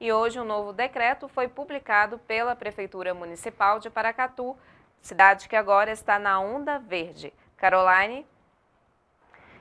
e hoje um novo decreto foi publicado pela Prefeitura Municipal de Paracatu, cidade que agora está na onda verde. Caroline?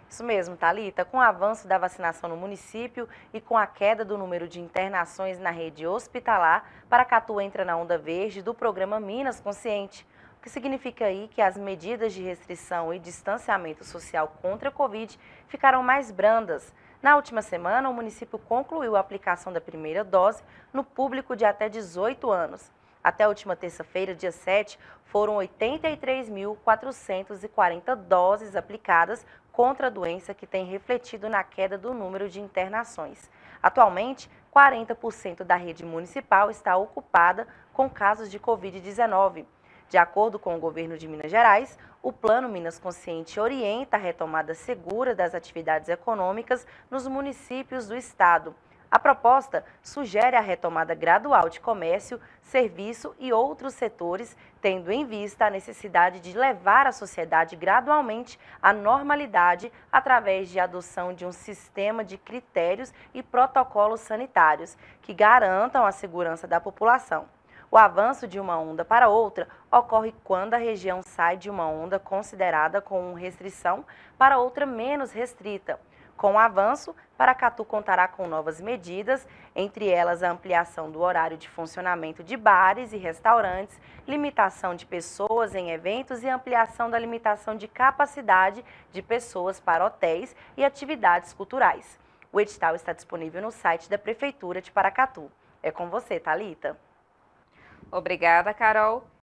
Isso mesmo, Talita. Com o avanço da vacinação no município e com a queda do número de internações na rede hospitalar, Paracatu entra na onda verde do programa Minas Consciente, o que significa aí que as medidas de restrição e distanciamento social contra a Covid ficaram mais brandas. Na última semana, o município concluiu a aplicação da primeira dose no público de até 18 anos. Até a última terça-feira, dia 7, foram 83.440 doses aplicadas contra a doença que tem refletido na queda do número de internações. Atualmente, 40% da rede municipal está ocupada com casos de Covid-19. De acordo com o governo de Minas Gerais, o Plano Minas Consciente orienta a retomada segura das atividades econômicas nos municípios do estado. A proposta sugere a retomada gradual de comércio, serviço e outros setores, tendo em vista a necessidade de levar a sociedade gradualmente à normalidade através de adoção de um sistema de critérios e protocolos sanitários que garantam a segurança da população. O avanço de uma onda para outra ocorre quando a região sai de uma onda considerada com restrição para outra menos restrita. Com o avanço, Paracatu contará com novas medidas, entre elas a ampliação do horário de funcionamento de bares e restaurantes, limitação de pessoas em eventos e ampliação da limitação de capacidade de pessoas para hotéis e atividades culturais. O edital está disponível no site da Prefeitura de Paracatu. É com você, Talita. Obrigada, Carol.